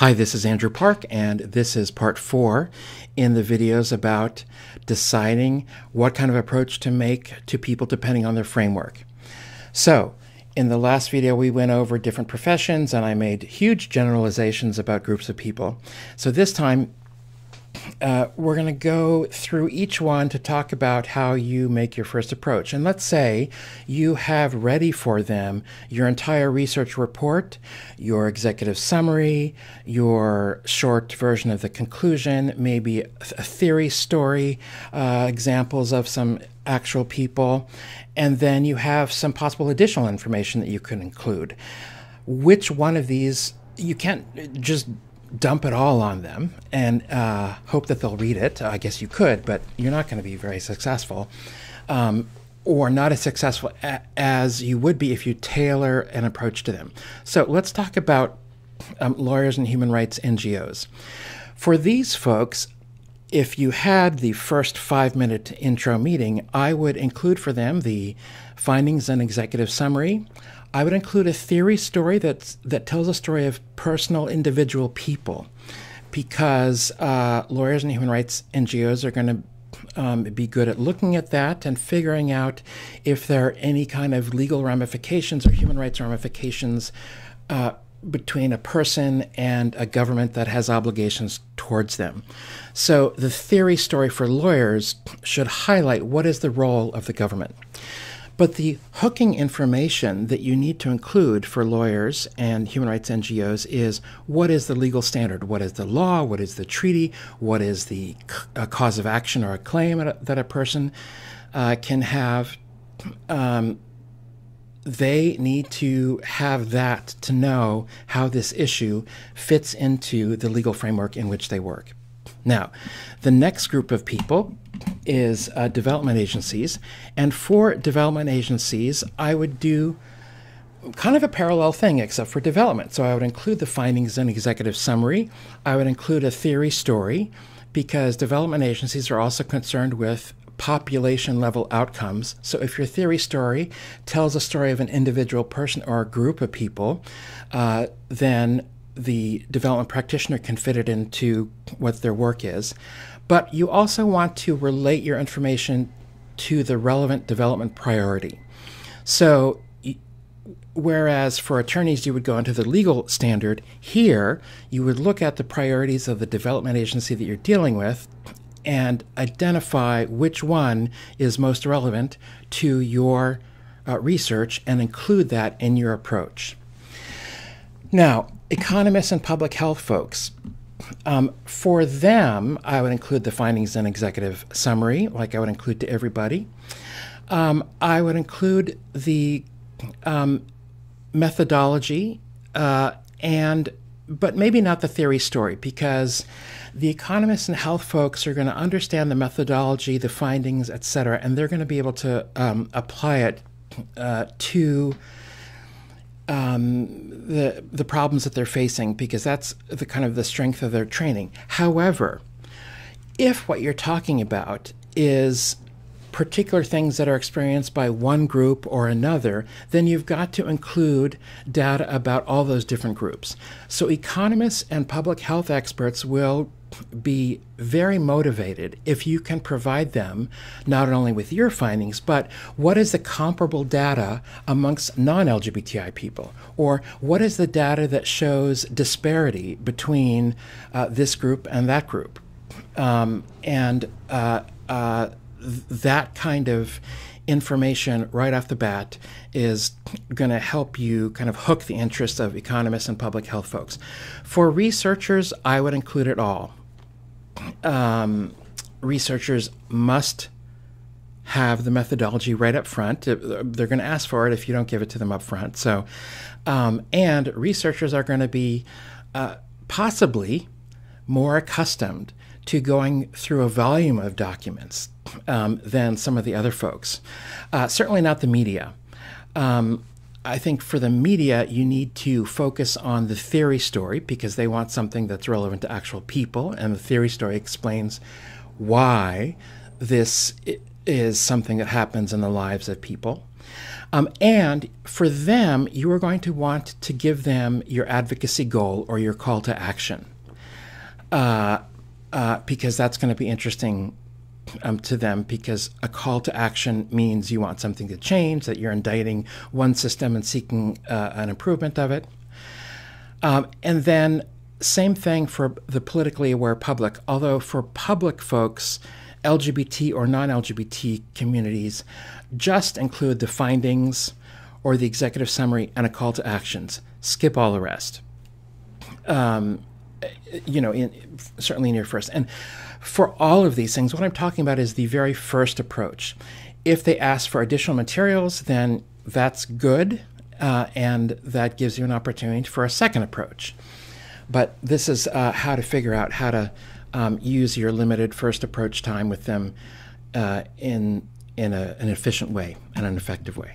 Hi, this is Andrew Park, and this is part four in the videos about deciding what kind of approach to make to people depending on their framework. So, in the last video, we went over different professions, and I made huge generalizations about groups of people. So, this time, uh, we're going to go through each one to talk about how you make your first approach. And let's say you have ready for them your entire research report, your executive summary, your short version of the conclusion, maybe a theory story, uh, examples of some actual people, and then you have some possible additional information that you can include. Which one of these you can't just dump it all on them and uh, hope that they'll read it. I guess you could, but you're not going to be very successful. Um, or not as successful a as you would be if you tailor an approach to them. So let's talk about um, lawyers and human rights NGOs. For these folks, if you had the first five minute intro meeting, I would include for them the findings and executive summary. I would include a theory story that's, that tells a story of personal, individual people because uh, lawyers and human rights NGOs are going to um, be good at looking at that and figuring out if there are any kind of legal ramifications or human rights ramifications. Uh, between a person and a government that has obligations towards them. So the theory story for lawyers should highlight what is the role of the government. But the hooking information that you need to include for lawyers and human rights NGOs is what is the legal standard? What is the law? What is the treaty? What is the cause of action or a claim that a person uh, can have um, they need to have that to know how this issue fits into the legal framework in which they work. Now, the next group of people is uh, development agencies. And for development agencies, I would do kind of a parallel thing except for development. So I would include the findings in executive summary, I would include a theory story because development agencies are also concerned with population level outcomes. So if your theory story tells a story of an individual person or a group of people, uh, then the development practitioner can fit it into what their work is. But you also want to relate your information to the relevant development priority. So whereas for attorneys you would go into the legal standard, here you would look at the priorities of the development agency that you're dealing with and identify which one is most relevant to your uh, research and include that in your approach. Now, economists and public health folks, um, for them, I would include the findings in executive summary, like I would include to everybody. Um, I would include the um, methodology uh, and but maybe not the theory story because the economists and health folks are going to understand the methodology, the findings, et cetera, and they're going to be able to um, apply it uh, to um, the the problems that they're facing because that's the kind of the strength of their training. However, if what you're talking about is particular things that are experienced by one group or another, then you've got to include data about all those different groups. So economists and public health experts will be very motivated if you can provide them not only with your findings, but what is the comparable data amongst non LGBTI people? Or what is the data that shows disparity between uh, this group and that group? Um, and uh, uh, that kind of information right off the bat is going to help you kind of hook the interest of economists and public health folks. For researchers, I would include it all. Um, researchers must have the methodology right up front. They're going to ask for it if you don't give it to them up front. So, um, and researchers are going to be uh, possibly more accustomed to going through a volume of documents um, than some of the other folks. Uh, certainly not the media. Um, I think for the media, you need to focus on the theory story because they want something that's relevant to actual people, and the theory story explains why this is something that happens in the lives of people. Um, and for them, you are going to want to give them your advocacy goal or your call to action uh, uh, because that's going to be interesting um, to them because a call to action means you want something to change, that you're indicting one system and seeking uh, an improvement of it. Um, and then, same thing for the politically aware public, although for public folks, LGBT or non LGBT communities just include the findings or the executive summary and a call to actions. Skip all the rest. Um, you know, in, certainly near first. And for all of these things, what I'm talking about is the very first approach. If they ask for additional materials, then that's good, uh, and that gives you an opportunity for a second approach. But this is uh, how to figure out how to um, use your limited first approach time with them uh, in in a, an efficient way and an effective way.